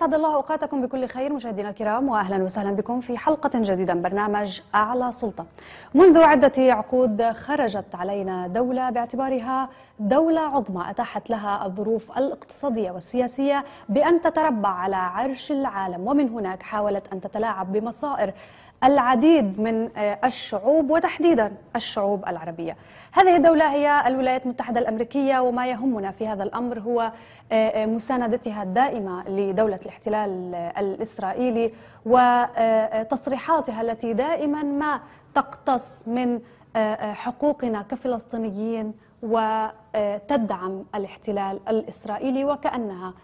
أسعد الله أوقاتكم بكل خير مشاهدينا الكرام وأهلا وسهلا بكم في حلقة جديدة من برنامج أعلى سلطة منذ عدة عقود خرجت علينا دولة باعتبارها دولة عظمى أتاحت لها الظروف الاقتصادية والسياسية بأن تتربع على عرش العالم ومن هناك حاولت أن تتلاعب بمصائر العديد من آه، الشعوب وتحديدا الشعوب العربية هذه الدولة هي الولايات المتحدة الأمريكية وما يهمنا في هذا الأمر هو آه، آه، مساندتها الدائمة لدولة الاحتلال الإسرائيلي وتصريحاتها التي دائما ما تقتص من حقوقنا كفلسطينيين وتدعم الاحتلال الإسرائيلي وكأنها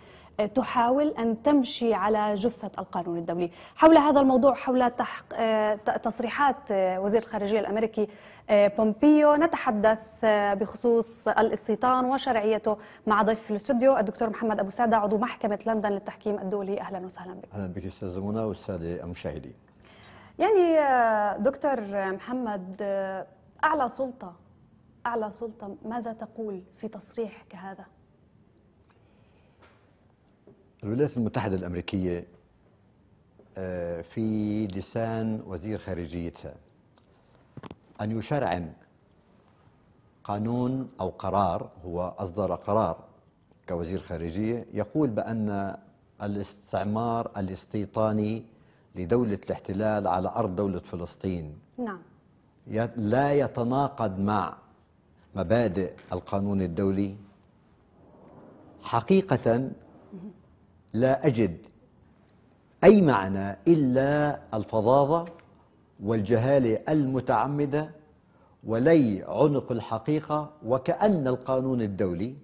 تحاول أن تمشي على جثة القانون الدولي حول هذا الموضوع حول تحق... تصريحات آه، وزير الخارجية الأمريكي آه، بومبيو نتحدث آه، بخصوص الاستيطان وشرعيته مع ضيف في الاستوديو الدكتور محمد أبو سادة عضو محكمة لندن للتحكيم الدولي أهلا وسهلا بك أهلا بك أستاذ منى والسادة المشاهدين يعني دكتور محمد أعلى سلطة أعلى سلطة ماذا تقول في تصريح كهذا؟ الولايات المتحدة الأمريكية آه، في لسان وزير خارجيتها أن يشرعن قانون أو قرار هو أصدر قرار كوزير خارجية يقول بأن الاستعمار الاستيطاني لدولة الاحتلال على أرض دولة فلسطين نعم لا يتناقض مع مبادئ القانون الدولي حقيقة لا أجد أي معنى إلا الفظاظة والجهالة المتعمدة ولي عنق الحقيقة وكأن القانون الدولي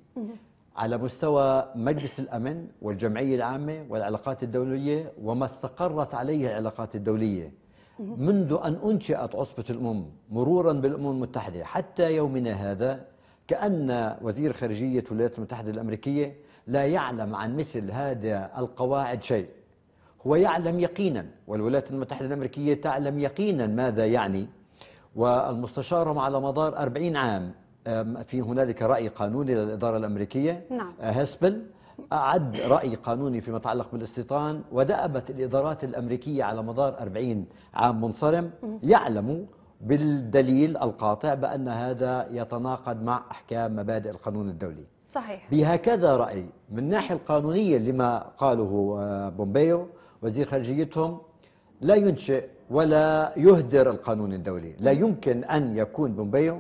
على مستوى مجلس الأمن والجمعية العامة والعلاقات الدولية وما استقرت عليه العلاقات الدولية منذ أن أنشئت عصبة الأمم مرورا بالأمم المتحدة حتى يومنا هذا كأن وزير خارجية الولايات المتحدة الأمريكية لا يعلم عن مثل هذا القواعد شيء هو يعلم يقينا والولايات المتحدة الأمريكية تعلم يقينا ماذا يعني والمستشارهم على مدار أربعين عام في هنالك رأي قانوني للإدارة الأمريكية نعم. هسبل آه، أعد رأي قانوني فيما يتعلق بالاستيطان ودأبت الإدارات الأمريكية على مدار أربعين عام منصرم يعلم بالدليل القاطع بأن هذا يتناقض مع أحكام مبادئ القانون الدولي صحيح بهكذا رأي من الناحية القانونية لما قاله آه، بومبيو وزير خارجيتهم لا ينشئ ولا يهدر القانون الدولي لا يمكن أن يكون بومبيو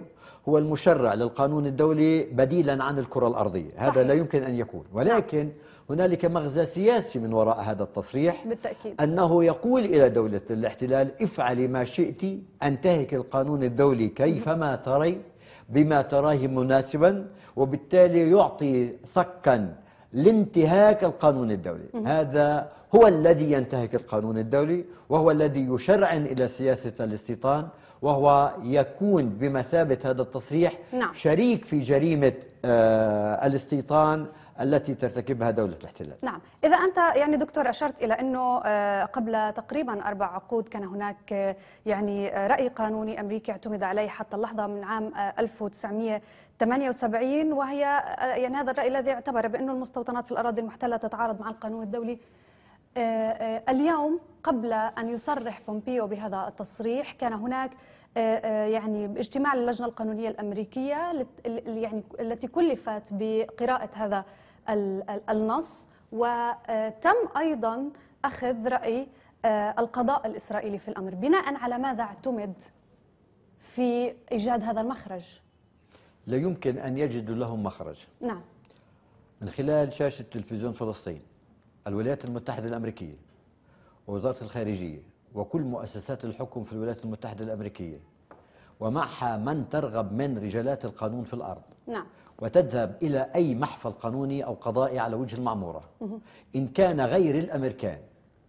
هو المشرع للقانون الدولي بديلا عن الكرة الأرضية هذا لا يمكن أن يكون ولكن هنالك مغزى سياسي من وراء هذا التصريح بالتأكيد. أنه يقول إلى دولة الاحتلال افعلي ما شئت أنتهك القانون الدولي كيفما تري بما تراه مناسبا وبالتالي يعطي صكا لانتهاك القانون الدولي مم. هذا هو الذي ينتهك القانون الدولي وهو الذي يشرعن إلى سياسة الاستيطان وهو يكون بمثابة هذا التصريح نعم. شريك في جريمة آه الاستيطان التي ترتكبها دولة الاحتلال نعم إذا أنت يعني دكتور أشرت إلى أنه آه، قبل تقريبا أربع عقود كان هناك آه، يعني آه، رأي قانوني أمريكي اعتمد عليه حتى اللحظة من عام 1978 وهي يعني هذا الرأي الذي اعتبر بأنه المستوطنات في الأراضي المحتلة تتعارض مع القانون الدولي اليوم قبل أن يصرح بومبيو بهذا التصريح كان هناك يعني اجتماع اللجنه القانونيه الامريكيه يعني التي كلفت بقراءه هذا النص وتم أيضا أخذ رأي آه، القضاء الإسرائيلي في الأمر بناء على ماذا اعتمد في إيجاد هذا المخرج لا يمكن أن يجدوا لهم مخرج نعم من خلال شاشة تلفزيون فلسطين الولايات المتحدة الأمريكية ووزارة الخارجية وكل مؤسسات الحكم في الولايات المتحدة الأمريكية ومعها من ترغب من رجالات القانون في الأرض نعم وتذهب إلى أي محفل قانوني أو قضائي على وجه المعمورة إن كان غير الأمريكان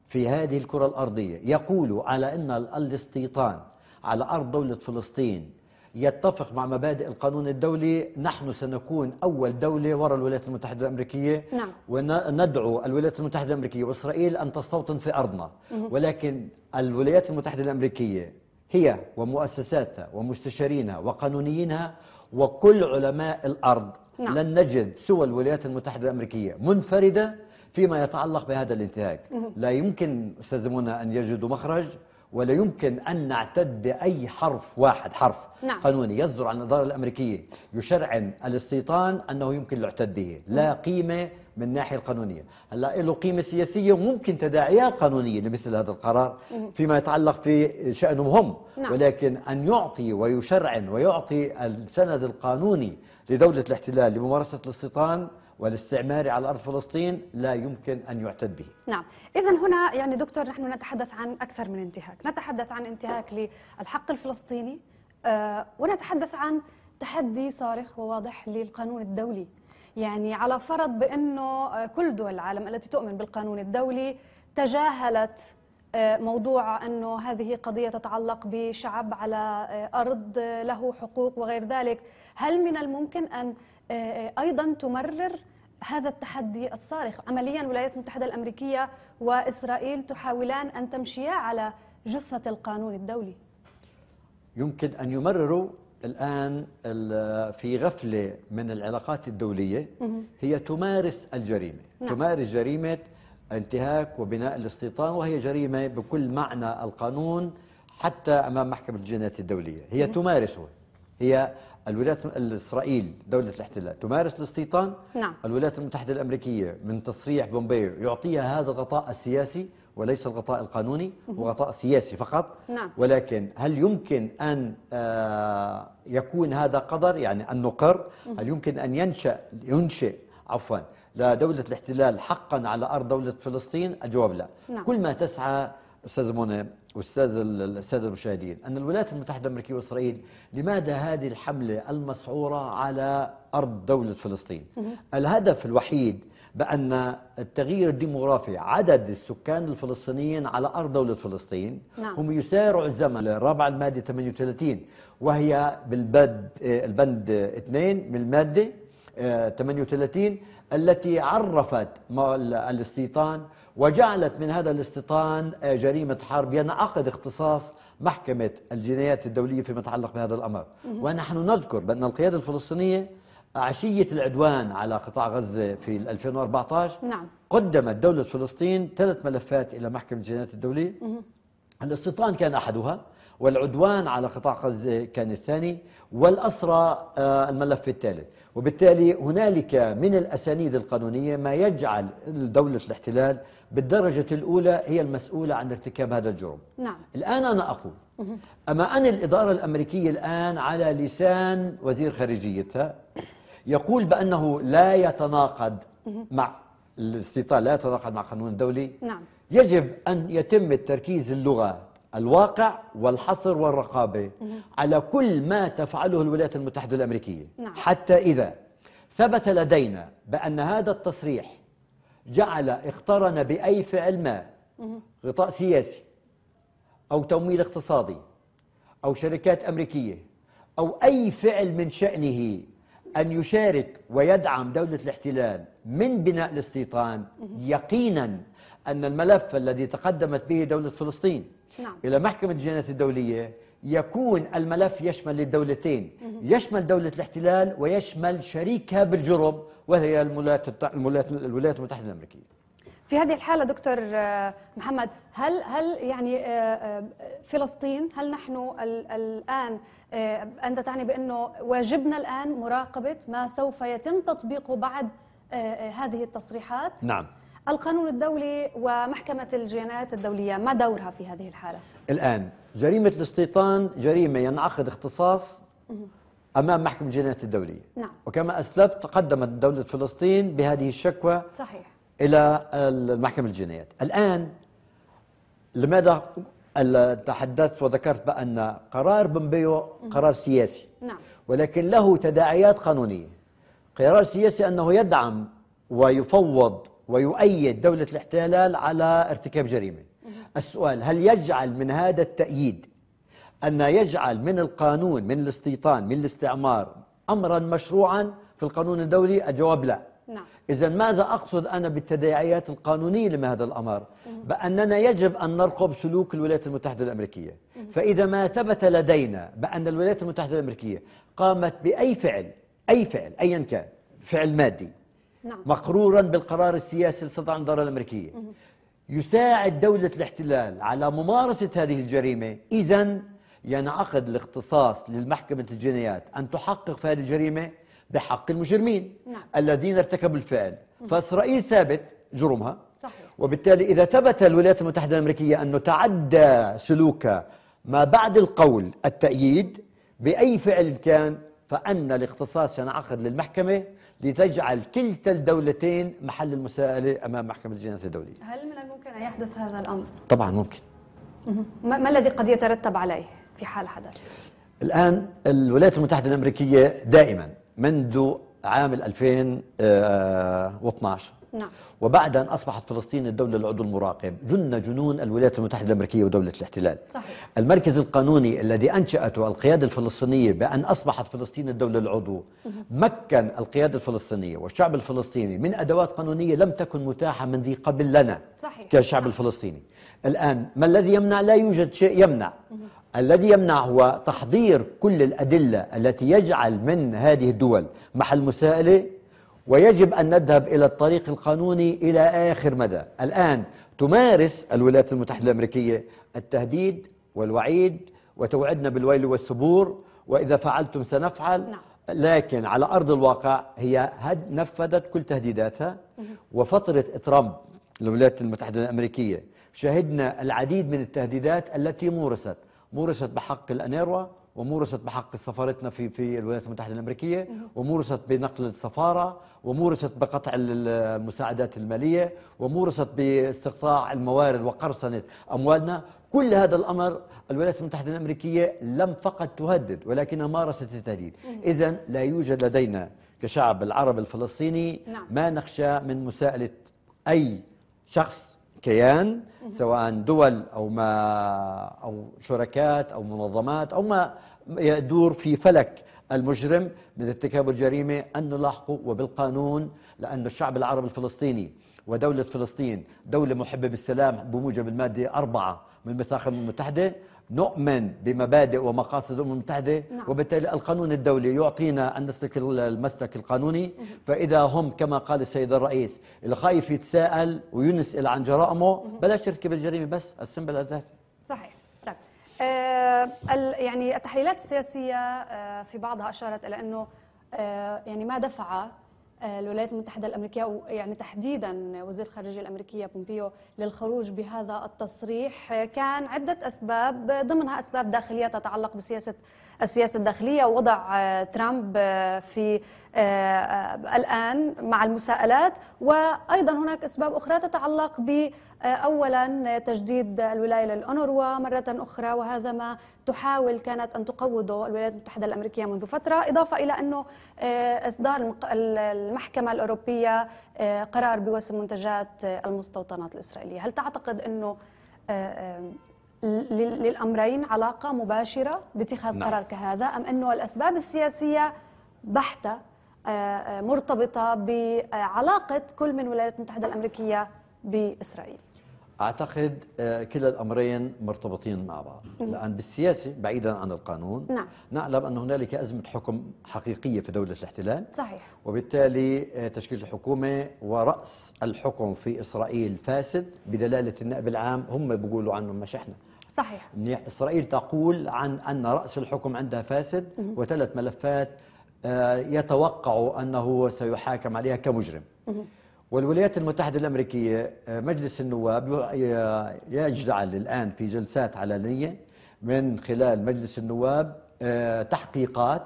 في هذه الكرة الأرضية يقول على أن الاستيطان على أرض دولة فلسطين يتفق مع مبادئ القانون الدولي نحن سنكون أول دولة وراء الولايات المتحدة الأمريكية نعم. وندعو الولايات المتحدة الأمريكية وإسرائيل أن تستوطن في أرضنا ولكن الولايات المتحدة الأمريكية هي ومؤسساتها ومستشارينها وقانونيينها وكل علماء الأرض نعم. لن نجد سوى الولايات المتحدة الأمريكية منفردة فيما يتعلق بهذا الانتهاك لا يمكن أستاذ أن يجدوا مخرج ولا يمكن أن نعتد بأي حرف واحد حرف نعم. قانوني يصدر عن الإدارة الأمريكية يشرعن الاستيطان أنه يمكن الاعتد به لا قيمة من الناحيه القانونيه، هلا له قيمه سياسيه وممكن تداعيات قانونيه لمثل هذا القرار فيما يتعلق في شانهم هم، نعم. ولكن ان يعطي ويشرعن ويعطي السند القانوني لدوله الاحتلال لممارسه الاستيطان والاستعماري على ارض فلسطين لا يمكن ان يعتد به. نعم، اذا هنا يعني دكتور نحن نتحدث عن اكثر من انتهاك، نتحدث عن انتهاك للحق الفلسطيني آه، ونتحدث عن تحدي صارخ وواضح للقانون الدولي يعني على فرض بأنه آه، كل دول العالم التي تؤمن بالقانون الدولي تجاهلت آه، موضوع أنه هذه قضية تتعلق بشعب على آه، أرض له حقوق وغير ذلك هل من الممكن أن أيضا تمرر هذا التحدي الصارخ عمليا الولايات المتحدة الأمريكية وإسرائيل تحاولان أن تمشيا على جثة القانون الدولي يمكن أن يمرروا الآن في غفلة من العلاقات الدولية هي تمارس الجريمة نعم. تمارس جريمة انتهاك وبناء الاستيطان وهي جريمة بكل معنى القانون حتى أمام محكمة الجنايات الدولية هي تمارسه هي الولايات الإسرائيل دولة الاحتلال تمارس الاستيطان نعم. الولايات المتحدة الأمريكية من تصريح بومبيو يعطيها هذا الغطاء السياسي وليس الغطاء القانوني هو غطاء سياسي فقط نعم. ولكن هل يمكن أن آه، يكون هذا قدر يعني أن نقر هل يمكن أن ينشأ ينشئ عفوا لدولة الاحتلال حقا على أرض دولة فلسطين الجواب لا نعم. كل ما تسعى أستاذ منى أستاذ السادة المشاهدين أن الولايات المتحدة الأمريكية وإسرائيل لماذا هذه الحملة المسعورة على أرض دولة فلسطين الهدف الوحيد بأن التغيير الديموغرافي عدد السكان الفلسطينيين على أرض دولة فلسطين نعم. هم يسارعوا الزمن للرابعة المادة 38 وهي بالبد آه، البند 2 من المادة 38 آه، التي عرفت الاستيطان وجعلت من هذا الاستيطان آه، جريمة حرب ينعقد اختصاص محكمة الجنايات الدولية فيما يتعلق بهذا الأمر ونحن نذكر بأن القيادة الفلسطينية عشية العدوان على قطاع غزة في 2014 نعم قدمت دولة فلسطين ثلاث ملفات إلى محكمة الجنايات الدولية مه. الاستيطان كان أحدها والعدوان على قطاع غزة كان الثاني والأسرى آه، الملف الثالث وبالتالي هنالك من الأسانيد القانونية ما يجعل دولة الاحتلال بالدرجة الأولى هي المسؤولة عن ارتكاب هذا الجرم نعم. الآن أنا أقول أما أن الإدارة الأمريكية الآن على لسان وزير خارجيتها يقول بأنه لا يتناقض مع الاستيطان لا يتناقض مع القانون الدولي نعم. يجب أن يتم التركيز اللغة الواقع والحصر والرقابة مه. على كل ما تفعله الولايات المتحدة الأمريكية نعم. حتى إذا ثبت لدينا بأن هذا التصريح جعل اقترن بأي فعل ما غطاء سياسي أو تمويل اقتصادي أو شركات أمريكية أو أي فعل من شأنه أن يشارك ويدعم دولة الاحتلال من بناء الاستيطان يقينا أن الملف الذي تقدمت به دولة فلسطين نعم. إلى محكمة الجنايات الدولية يكون الملف يشمل الدولتين يشمل دولة الاحتلال ويشمل شريكها بالجرم وهي الولايات المتحدة الأمريكية في هذه الحالة دكتور آه، محمد هل هل يعني آه، آه، فلسطين هل نحن الآن أنت تعني بأنه واجبنا الآن مراقبة ما سوف يتم تطبيقه بعد هذه التصريحات؟ نعم القانون الدولي ومحكمة الجنايات الدولية ما دورها في هذه الحالة؟ الآن جريمة الاستيطان جريمة ينعقد اختصاص أمام محكمة الجنايات الدولية نعم. وكما أسلفت قدمت دولة فلسطين بهذه الشكوى صحيح إلى المحكمة الجنائية الآن لماذا تحدثت وذكرت بأن قرار بومبيو قرار سياسي نعم. ولكن له تداعيات قانونية قرار سياسي أنه يدعم ويفوض ويؤيد دولة الاحتلال على ارتكاب جريمة السؤال هل يجعل من هذا التأييد أن يجعل من القانون من الاستيطان من الاستعمار أمرا مشروعا في القانون الدولي الجواب لا نعم إذا ماذا أقصد أنا بالتداعيات القانونية لهذا الأمر؟ بأننا يجب أن نرقب سلوك الولايات المتحدة الأمريكية فإذا ما ثبت لدينا بأن الولايات المتحدة الأمريكية قامت بأي فعل أي فعل أيا كان فعل مادي نعم. مقرورا بالقرار السياسي اللي صدر عن الدولة الأمريكية يساعد دولة الاحتلال على ممارسة هذه الجريمة إذا ينعقد الاختصاص للمحكمة الجنايات أن تحقق في هذه الجريمة بحق المجرمين نعم. الذين ارتكبوا الفعل فإسرائيل ثابت جرمها صحيح. وبالتالي إذا ثبت الولايات المتحدة الأمريكية أنه تعدى سلوك ما بعد القول التأييد بأي فعل كان فأن الاختصاص ينعقد للمحكمة لتجعل كلتا الدولتين محل المساءلة أمام محكمة الجنايات الدولية هل من الممكن أن يحدث هذا الأمر؟ طبعا ممكن ما الذي قد يترتب عليه في حال حدث؟ الآن الولايات المتحدة الأمريكية دائما منذ عام 2012 آه، نعم وبعد أن أصبحت فلسطين الدولة العضو المراقب جن جنون الولايات المتحدة الأمريكية ودولة الاحتلال صحيح. المركز القانوني الذي أنشأته القيادة الفلسطينية بأن أصبحت فلسطين الدولة العضو مكن القيادة الفلسطينية والشعب الفلسطيني من أدوات قانونية لم تكن متاحة من ذي قبل لنا صحيح. كشعب صحيح. الفلسطيني الآن ما الذي يمنع لا يوجد شيء يمنع الذي يمنع هو تحضير كل الأدلة التي يجعل من هذه الدول محل مساءلة ويجب أن نذهب إلى الطريق القانوني إلى آخر مدى الآن تمارس الولايات المتحدة الأمريكية التهديد والوعيد وتوعدنا بالويل والثبور وإذا فعلتم سنفعل نعم. لكن على أرض الواقع هي نفذت كل تهديداتها وفترة ترامب الولايات المتحدة الأمريكية شهدنا العديد من التهديدات التي مورست مورست بحق الأنيروا ومورست بحق سفارتنا في في الولايات المتحده الامريكيه ومورست بنقل السفاره ومورست بقطع المساعدات الماليه ومورست باستقطاع الموارد وقرصنه اموالنا كل هذا الامر الولايات المتحده الامريكيه لم فقط تهدد ولكنها مارست التهديد اذا لا يوجد لدينا كشعب العربي الفلسطيني نعم. ما نخشى من مساءله اي شخص كيان سواء دول أو ما أو شركات أو منظمات أو ما يدور في فلك المجرم من ارتكاب الجريمة أن نلاحقه وبالقانون لأن الشعب العربي الفلسطيني ودولة فلسطين دولة محبة بالسلام بموجب المادة أربعة من الميثاق الأمم المتحدة نؤمن بمبادئ ومقاصد الامم المتحده نعم. وبالتالي القانون الدولي يعطينا ان نسلك المسلك القانوني فاذا هم كما قال السيد الرئيس الخايف يتساءل وينسال عن جرائمه بلاش يرتكب الجريمه بس السمبل الذاتي صحيح طيب آه يعني التحليلات السياسيه آه في بعضها اشارت الى انه آه يعني ما دفع آه، الولايات المتحدة الأمريكية يعني تحديدا وزير الخارجية الأمريكية بومبيو للخروج بهذا التصريح آه، كان عدة أسباب ضمنها أسباب داخلية تتعلق بسياسة السياسة الداخلية وضع آه، ترامب آه، في آه، الآن مع المساءلات وأيضا هناك أسباب أخرى تتعلق ب أولا تجديد الولاية للأونروا مرة أخرى وهذا ما تحاول كانت أن تقوضه الولايات المتحدة الأمريكية منذ فترة إضافة إلى أنه إصدار المحكمة الأوروبية قرار بوسم منتجات المستوطنات الإسرائيلية هل تعتقد أنه للأمرين علاقة مباشرة باتخاذ نعم. قرار كهذا أم أنه الأسباب السياسية بحتة آه، آه، مرتبطة بعلاقة كل من الولايات المتحدة الأمريكية بإسرائيل أعتقد آه، كلا الأمرين مرتبطين مع بعض لان بالسياسة بعيدا عن القانون نعم. نعلم أن هنالك أزمة حكم حقيقية في دولة الاحتلال صحيح وبالتالي تشكيل الحكومة ورأس الحكم في إسرائيل فاسد بدلالة النائب العام هم بيقولوا عنه مش إحنا صحيح إسرائيل تقول عن أن رأس الحكم عندها فاسد وثلاث ملفات آه، يتوقع أنه سيحاكم عليها كمجرم والولايات المتحدة الأمريكية آه، مجلس النواب يجعل الآن في جلسات علنية من خلال مجلس النواب آه، تحقيقات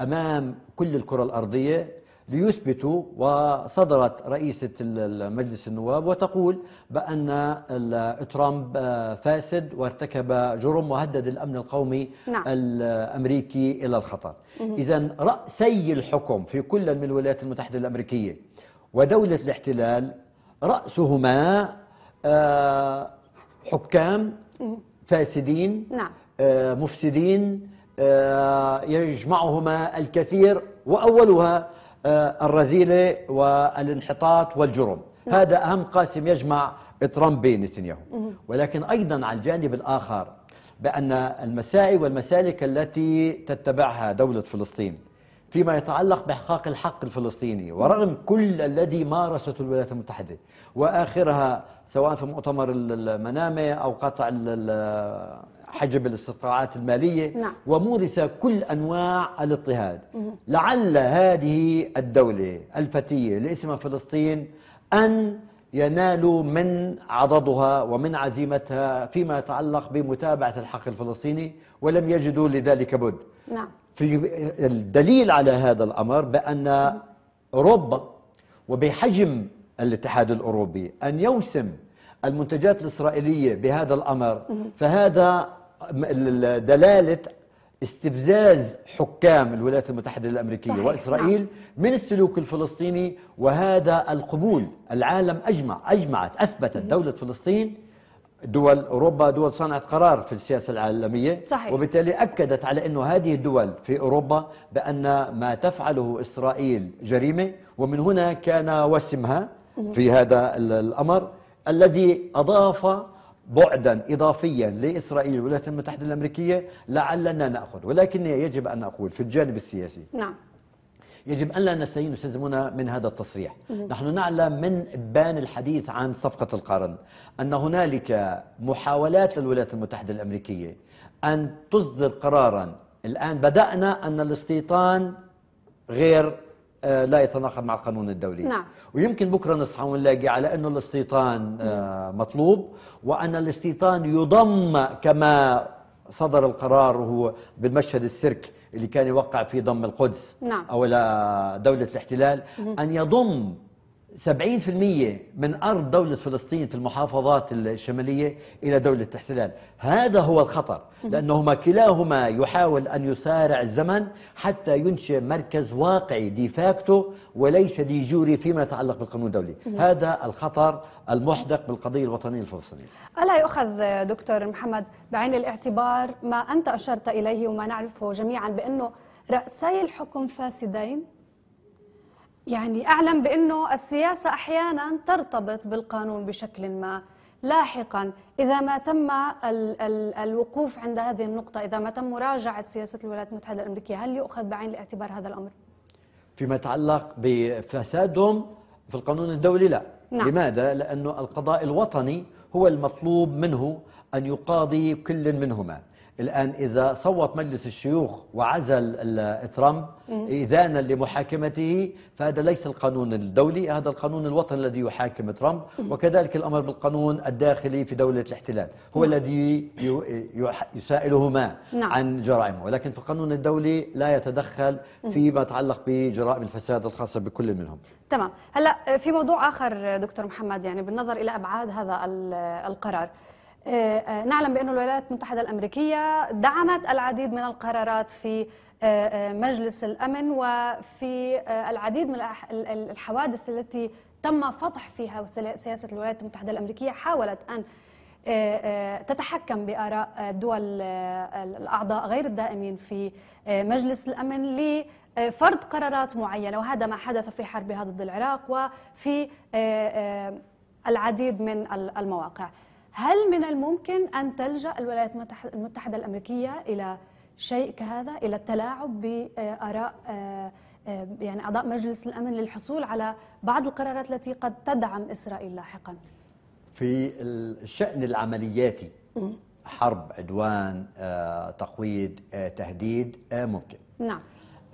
أمام كل الكرة الأرضية ليثبتوا وصدرت رئيسة مجلس النواب وتقول بأن ترامب فاسد وارتكب جرم وهدد الأمن القومي نعم. الأمريكي إلى الخطر إذا رأسي الحكم في كل من الولايات المتحدة الأمريكية ودولة الاحتلال رأسهما آه، حكام فاسدين نعم. آه، مفسدين آه، يجمعهما الكثير وأولها آه، الرذيله والانحطاط والجرم نعم. هذا اهم قاسم يجمع ترامب بين نتنياهو ولكن ايضا على الجانب الاخر بان المساعي والمسالك التي تتبعها دوله فلسطين فيما يتعلق باحقاق الحق الفلسطيني ورغم كل الذي مارسته الولايات المتحده واخرها سواء في مؤتمر المنامه او قطع حجب الاستطاعات المالية نعم. ومورس كل أنواع الاضطهاد مه. لعل هذه الدولة الفتية اللي اسمها فلسطين أن ينالوا من عضدها ومن عزيمتها فيما يتعلق بمتابعة الحق الفلسطيني ولم يجدوا لذلك بد نعم. في الدليل على هذا الأمر بأن أوروبا وبحجم الاتحاد الأوروبي أن يوسم المنتجات الإسرائيلية بهذا الأمر فهذا دلاله استفزاز حكام الولايات المتحده الامريكيه صحيح. واسرائيل نعم. من السلوك الفلسطيني وهذا القبول العالم اجمع اجمعت اثبتت دوله فلسطين دول اوروبا دول صنعت قرار في السياسه العالميه صحيح. وبالتالي اكدت على انه هذه الدول في اوروبا بان ما تفعله اسرائيل جريمه ومن هنا كان وسمها في هذا الامر الذي اضاف بعدا اضافيا لاسرائيل والولايات المتحده الامريكيه لعلنا ناخذ ولكن يجب ان اقول في الجانب السياسي نعم يجب أن لا نستهين من هذا التصريح مم. نحن نعلم من بان الحديث عن صفقة القرن أن هنالك محاولات للولايات المتحدة الأمريكية أن تصدر قرارا الآن بدأنا أن الاستيطان غير آه، لا يتناقض مع القانون الدولي نعم. ويمكن بكرة نصحى ونلاقي على أنه الاستيطان آه، مطلوب وأن الاستيطان يضم كما صدر القرار وهو بالمشهد السرك اللي كان يوقع فيه ضم القدس نعم. أو دولة الاحتلال أن يضم 70% من أرض دولة فلسطين في المحافظات الشمالية إلى دولة احتلال هذا هو الخطر لأنهما كلاهما يحاول أن يسارع الزمن حتى ينشئ مركز واقعي دي فاكتو وليس دي جوري فيما يتعلق بالقانون الدولي هذا الخطر المحدق بالقضية الوطنية الفلسطينية ألا يؤخذ دكتور محمد بعين الاعتبار ما أنت أشرت إليه وما نعرفه جميعا بأنه رأسي الحكم فاسدين يعني أعلم بأنه السياسة أحيانا ترتبط بالقانون بشكل ما لاحقا إذا ما تم ال ال الوقوف عند هذه النقطة إذا ما تم مراجعة سياسة الولايات المتحدة الأمريكية هل يؤخذ بعين الاعتبار هذا الأمر؟ فيما يتعلق بفسادهم في القانون الدولي لا نعم. لماذا؟ لأن القضاء الوطني هو المطلوب منه أن يقاضي كل منهما الآن إذا صوت مجلس الشيوخ وعزل ترامب إذانا لمحاكمته فهذا ليس القانون الدولي هذا القانون الوطني الذي يحاكم ترامب وكذلك الأمر بالقانون الداخلي في دولة الاحتلال هو الذي يسائلهما نعم. عن جرائمه ولكن في القانون الدولي لا يتدخل فيما يتعلق بجرائم الفساد الخاصة بكل منهم تمام هلا في موضوع آخر دكتور محمد يعني بالنظر إلى أبعاد هذا القرار آه، آه، نعلم بأن الولايات المتحدة الأمريكية دعمت العديد من القرارات في آه، مجلس الأمن وفي العديد من الحوادث التي تم فتح فيها سياسة الولايات المتحدة الأمريكية حاولت أن تتحكم بآراء الدول الأعضاء غير الدائمين في مجلس الأمن لفرض قرارات معينة وهذا ما حدث في حربها ضد العراق وفي العديد من المواقع هل من الممكن أن تلجأ الولايات المتحدة الأمريكية إلى شيء كهذا إلى التلاعب بآراء آه، آه، يعني أعضاء مجلس الأمن للحصول على بعض القرارات التي قد تدعم إسرائيل لاحقا في الشأن العملياتي حرب عدوان آه، تقويض تهديد ممكن نعم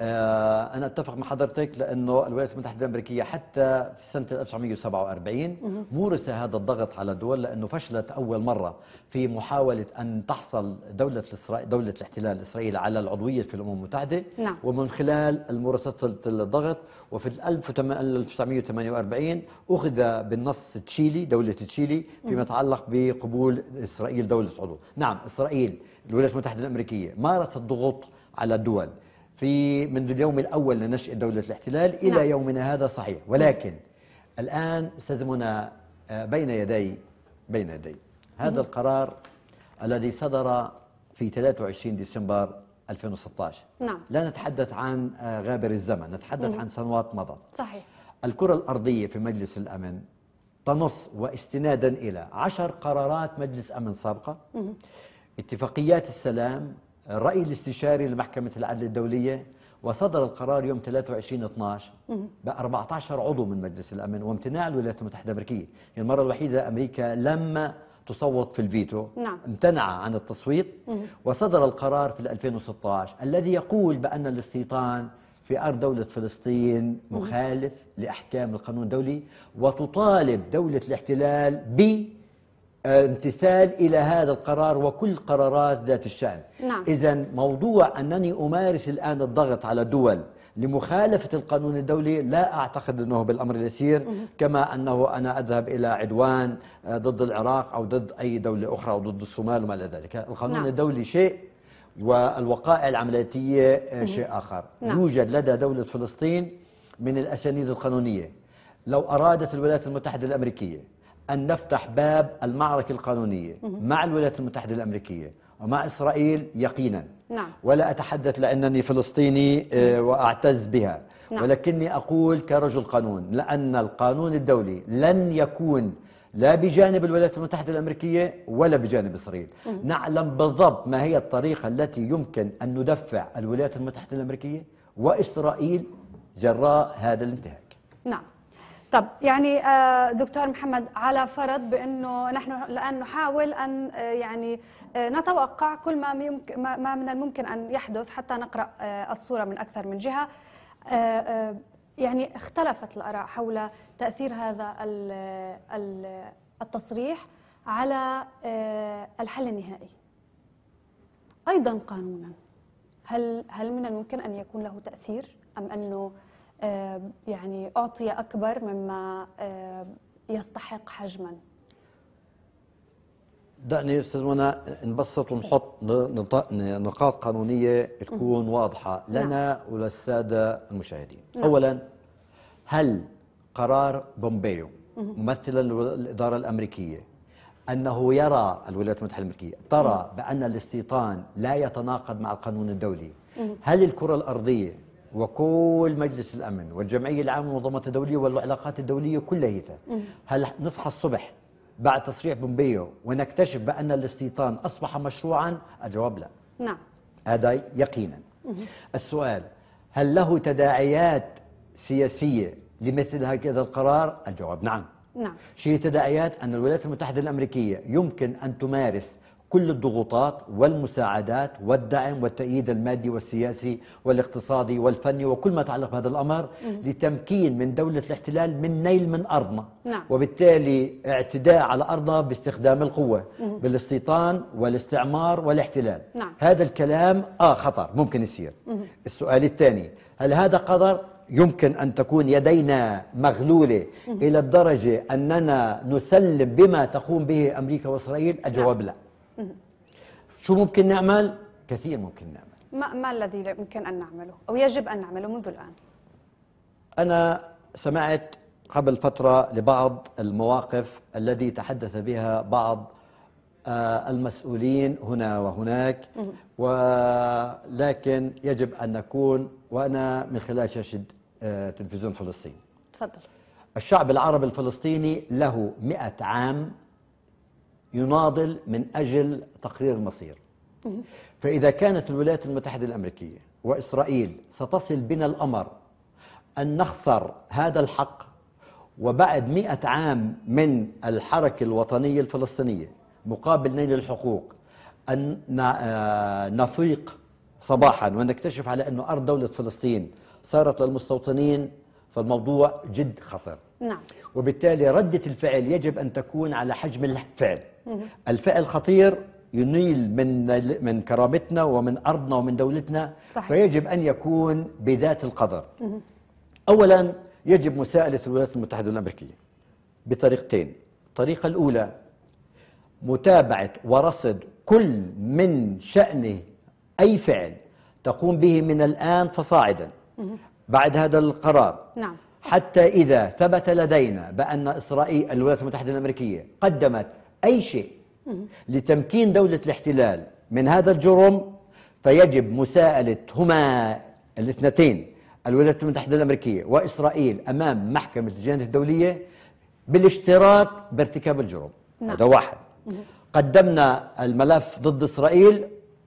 آه، أنا أتفق مع حضرتك لأنه الولايات المتحدة الأمريكية حتى في سنة 1947 مورس هذا الضغط على الدول لأنه فشلت أول مرة في محاولة أن تحصل دولة دولة الاحتلال الإسرائيلي على العضوية في الأمم المتحدة نعم. ومن خلال ممارسة الضغط وفي 1948 أخذ بالنص تشيلي دولة تشيلي فيما يتعلق بقبول إسرائيل دولة عضو نعم إسرائيل الولايات المتحدة الأمريكية مارست الضغوط على الدول في منذ اليوم الأول لنشأة دولة الاحتلال إلى نعم. يومنا هذا صحيح ولكن الآن أستاذ منى آه، بين يدي بين يدي هذا القرار الذي صدر في 23 ديسمبر 2016 نعم لا نتحدث عن آه، غابر الزمن نتحدث عن سنوات مضت صحيح الكرة الأرضية في مجلس الأمن تنص واستنادا إلى عشر قرارات مجلس أمن سابقة اتفاقيات السلام الرأي الاستشاري لمحكمة العدل الدولية وصدر القرار يوم 23 12 ب 14 عضو من مجلس الامن وامتناع الولايات المتحده الامريكيه، هي يعني المره الوحيده امريكا لما تصوت في الفيتو نعم. امتنع عن التصويت وصدر القرار في 2016 الذي يقول بان الاستيطان في ارض دوله فلسطين مخالف لاحكام القانون الدولي وتطالب دوله الاحتلال ب امتثال إلى هذا القرار وكل قرارات ذات الشأن نعم. إذا موضوع أنني أمارس الآن الضغط على دول لمخالفة القانون الدولي لا أعتقد أنه بالأمر اليسير كما أنه أنا أذهب إلى عدوان آه، ضد العراق أو ضد أي دولة أخرى أو ضد الصومال وما إلى ذلك القانون نعم. الدولي شيء والوقائع العملياتية آه، شيء آخر نعم. يوجد لدى دولة فلسطين من الأسانيد القانونية لو أرادت الولايات المتحدة الأمريكية أن نفتح باب المعركة القانونية مع الولايات المتحدة الأمريكية ومع إسرائيل يقينا نعم. ولا أتحدث لأنني فلسطيني آه، وأعتز بها نعم. ولكني أقول كرجل قانون لأن القانون الدولي لن يكون لا بجانب الولايات المتحدة الأمريكية ولا بجانب إسرائيل مم. نعلم بالضبط ما هي الطريقة التي يمكن أن ندفع الولايات المتحدة الأمريكية وإسرائيل جراء هذا الانتهاك نعم طب يعني آه، دكتور محمد على فرض بانه نحن الان نحاول ان آه، يعني آه، نتوقع كل ما ما من الممكن ان يحدث حتى نقرا الصوره من اكثر من جهه يعني اختلفت الاراء حول تاثير هذا التصريح على الحل النهائي ايضا قانونا هل هل من الممكن ان يكون له تاثير ام انه يعني أعطي أكبر مما يستحق حجما دعني استاذ منى نبسط ونحط نقاط قانونيه تكون واضحه لنا نعم. وللساده المشاهدين. نعم. اولا هل قرار بومبيو ممثلا للاداره الامريكيه انه يرى الولايات المتحده الامريكيه ترى بان الاستيطان لا يتناقض مع القانون الدولي هل الكره الارضيه وكل مجلس الامن والجمعيه العامه للمنظمات الدوليه والعلاقات الدوليه كلها هل نصحى الصبح بعد تصريح بومبيو ونكتشف بان الاستيطان اصبح مشروعا الجواب لا نعم هذا يقينا السؤال هل له تداعيات سياسيه لمثل هكذا القرار الجواب نعم نعم شيء تداعيات ان الولايات المتحده الامريكيه يمكن ان تمارس كل الضغوطات والمساعدات والدعم والتأييد المادي والسياسي والاقتصادي والفني وكل ما يتعلق بهذا الأمر لتمكين من دولة الاحتلال من نيل من أرضنا نعم. وبالتالي اعتداء على أرضنا باستخدام القوة بالاستيطان والاستعمار والاحتلال نعم. هذا الكلام آه خطر ممكن يصير السؤال الثاني هل هذا قدر يمكن أن تكون يدينا مغلولة إلى الدرجة أننا نسلم بما تقوم به أمريكا وإسرائيل الجواب نعم. لا, لا شو ممكن نعمل؟ كثير ممكن نعمل ما, ما الذي ممكن أن نعمله أو يجب أن نعمله منذ الآن؟ أنا سمعت قبل فترة لبعض المواقف الذي تحدث بها بعض آه، المسؤولين هنا وهناك ولكن يجب أن نكون وأنا من خلال شاشة آه، تلفزيون فلسطين تفضل الشعب العربي الفلسطيني له مئة عام يناضل من أجل تقرير المصير فإذا كانت الولايات المتحدة الأمريكية وإسرائيل ستصل بنا الأمر أن نخسر هذا الحق وبعد مئة عام من الحركة الوطنية الفلسطينية مقابل نيل الحقوق أن آه، نفيق صباحا ونكتشف على أنه أرض دولة فلسطين صارت للمستوطنين فالموضوع جد خطر نعم. وبالتالي ردة الفعل يجب أن تكون على حجم الفعل الفعل خطير ينيل من من كرامتنا ومن ارضنا ومن دولتنا صحيح. فيجب ان يكون بذات القدر. اولا يجب مساءله الولايات المتحده الامريكيه بطريقتين، الطريقه الاولى متابعه ورصد كل من شانه اي فعل تقوم به من الان فصاعدا بعد هذا القرار نعم حتى اذا ثبت لدينا بان اسرائيل الولايات المتحده الامريكيه قدمت أي شيء لتمكين دولة الاحتلال من هذا الجرم فيجب مساءلة هما الاثنتين الولايات المتحدة الأمريكية وإسرائيل أمام محكمة الجنايات الدولية بالاشتراك بارتكاب الجرم نعم. هذا واحد قدمنا الملف ضد إسرائيل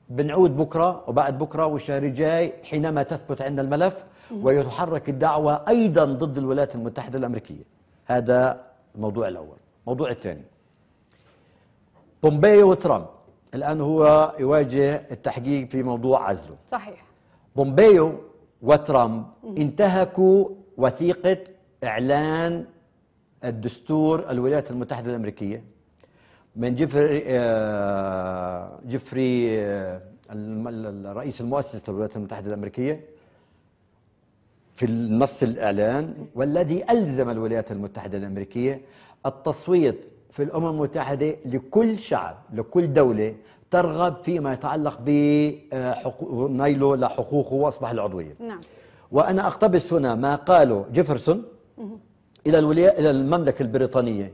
بنعود بكرة وبعد بكرة والشهر الجاي حينما تثبت عندنا الملف ويتحرك الدعوة أيضا ضد الولايات المتحدة الأمريكية هذا الموضوع الأول الموضوع الثاني بومبيو وترامب الآن هو يواجه التحقيق في موضوع عزله صحيح بومبيو وترامب انتهكوا وثيقة إعلان الدستور الولايات المتحدة الأمريكية من جيفري آه جيفري آه الرئيس المؤسس للولايات المتحدة الأمريكية في النص الإعلان والذي ألزم الولايات المتحدة الأمريكية التصويت في الامم المتحده لكل شعب لكل دوله ترغب فيما يتعلق ب بنيله آه، لحقوقه واصبح العضويه نعم وانا اقتبس هنا ما قاله جيفرسون الى الولايات الى المملكه البريطانيه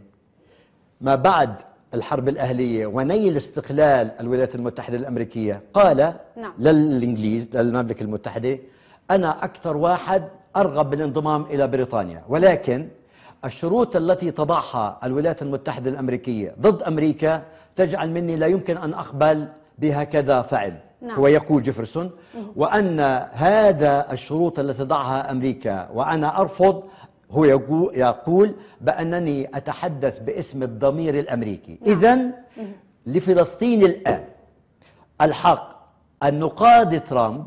ما بعد الحرب الاهليه ونيل استقلال الولايات المتحده الامريكيه قال نعم. للانجليز للمملكه المتحده انا اكثر واحد ارغب بالانضمام الى بريطانيا ولكن الشروط التي تضعها الولايات المتحدة الأمريكية ضد أمريكا تجعل مني لا يمكن أن أقبل بهكذا فعل نعم. هو يقول جيفرسون وأن هذا الشروط التي تضعها أمريكا وأنا أرفض هو يقول بأنني أتحدث باسم الضمير الأمريكي نعم. إذا لفلسطين الآن الحق أن نقاد ترامب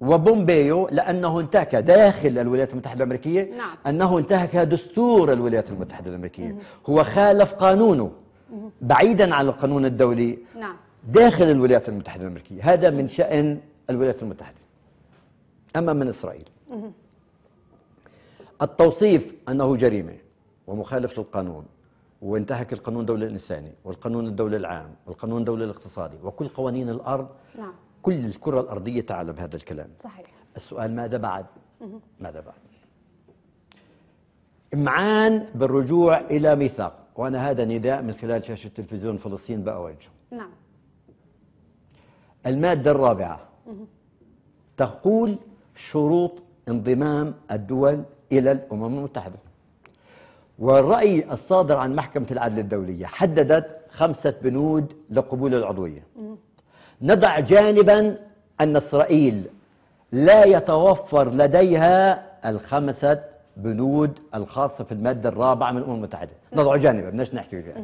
وبومبيو لأنه انتهك داخل الولايات المتحدة الأمريكية نعم. أنه انتهك دستور الولايات المتحدة الأمريكية هو خالف قانونه بعيدا عن القانون الدولي نعم. داخل الولايات المتحدة الأمريكية هذا من شأن الولايات المتحدة أما من إسرائيل التوصيف أنه جريمة ومخالف للقانون وانتهك القانون الدولي الإنساني والقانون الدولي العام والقانون الدولي الاقتصادي وكل قوانين الأرض نعم. كل الكرة الأرضية تعلم هذا الكلام صحيح السؤال ماذا بعد؟ ماذا بعد؟ إمعان بالرجوع إلى ميثاق وأنا هذا نداء من خلال شاشة تلفزيون فلسطين بأوجه نعم المادة الرابعة تقول شروط انضمام الدول إلى الأمم المتحدة والرأي الصادر عن محكمة العدل الدولية حددت خمسة بنود لقبول العضوية نضع جانبا أن إسرائيل لا يتوفر لديها الخمسة بنود الخاصة في المادة الرابعة من الأمم المتحدة نعم. نضع جانبا بدناش نحكي فيها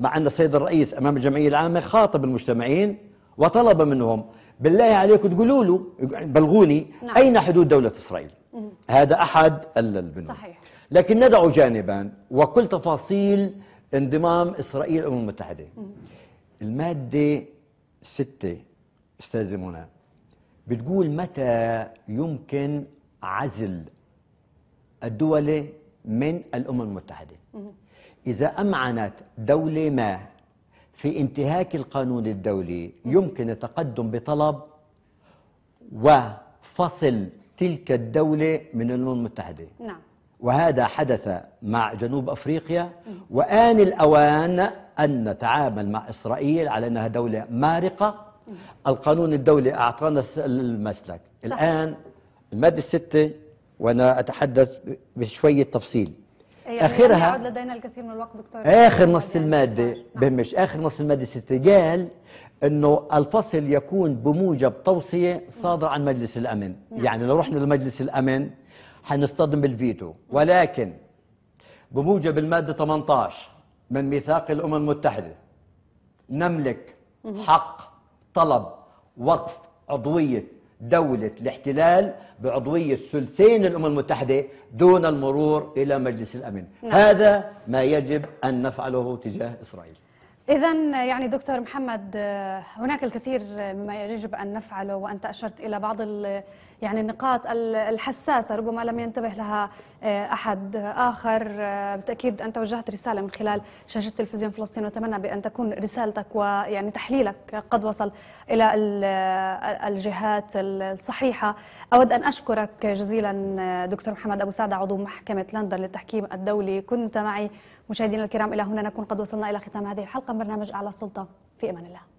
مع أن السيد الرئيس أمام الجمعية العامة خاطب المجتمعين وطلب منهم بالله عليكم تقولوا له يعني بلغوني نعم. أين حدود دولة إسرائيل مم. هذا أحد البنود صحيح. لكن ندع جانبا وكل تفاصيل انضمام إسرائيل الأمم المتحدة مم. المادة ستة أستاذة منى بتقول متى يمكن عزل الدولة من الأمم المتحدة إذا أمعنت دولة ما في انتهاك القانون الدولي يمكن التقدم بطلب وفصل تلك الدولة من الأمم المتحدة نعم وهذا حدث مع جنوب أفريقيا وآن الأوان أن نتعامل مع إسرائيل على أنها دولة مارقة القانون الدولي أعطانا المسلك صحيح. الآن المادة الستة وأنا أتحدث بشوية تفصيل يعني اخرها يعني يعود لدينا الكثير من الوقت دكتور اخر نص الماده نعم. بهمش اخر نص الماده الستة قال انه الفصل يكون بموجب توصيه صادره عن مجلس الامن نعم. يعني لو رحنا لمجلس الامن حنصطدم بالفيتو نعم. ولكن بموجب الماده 18 من ميثاق الأمم المتحدة نملك حق طلب وقف عضوية دولة الاحتلال بعضوية ثلثين الأمم المتحدة دون المرور إلى مجلس الأمن نعم. هذا ما يجب أن نفعله تجاه إسرائيل إذا يعني دكتور محمد آه، هناك الكثير مما يجب أن نفعله وأنت أشرت إلى بعض الـ يعني النقاط الحساسة ربما لم ينتبه لها آه، أحد آخر آه، بالتأكيد أنت وجهت رسالة من خلال شاشة تلفزيون فلسطين وأتمنى بأن تكون رسالتك ويعني تحليلك قد وصل إلى آه، الجهات الصحيحة أود أن أشكرك جزيلا دكتور محمد أبو سعد عضو محكمة لندن للتحكيم الدولي كنت معي مشاهدينا الكرام إلى هنا نكون قد وصلنا إلى ختام هذه الحلقة من برنامج أعلى السلطة في أمان الله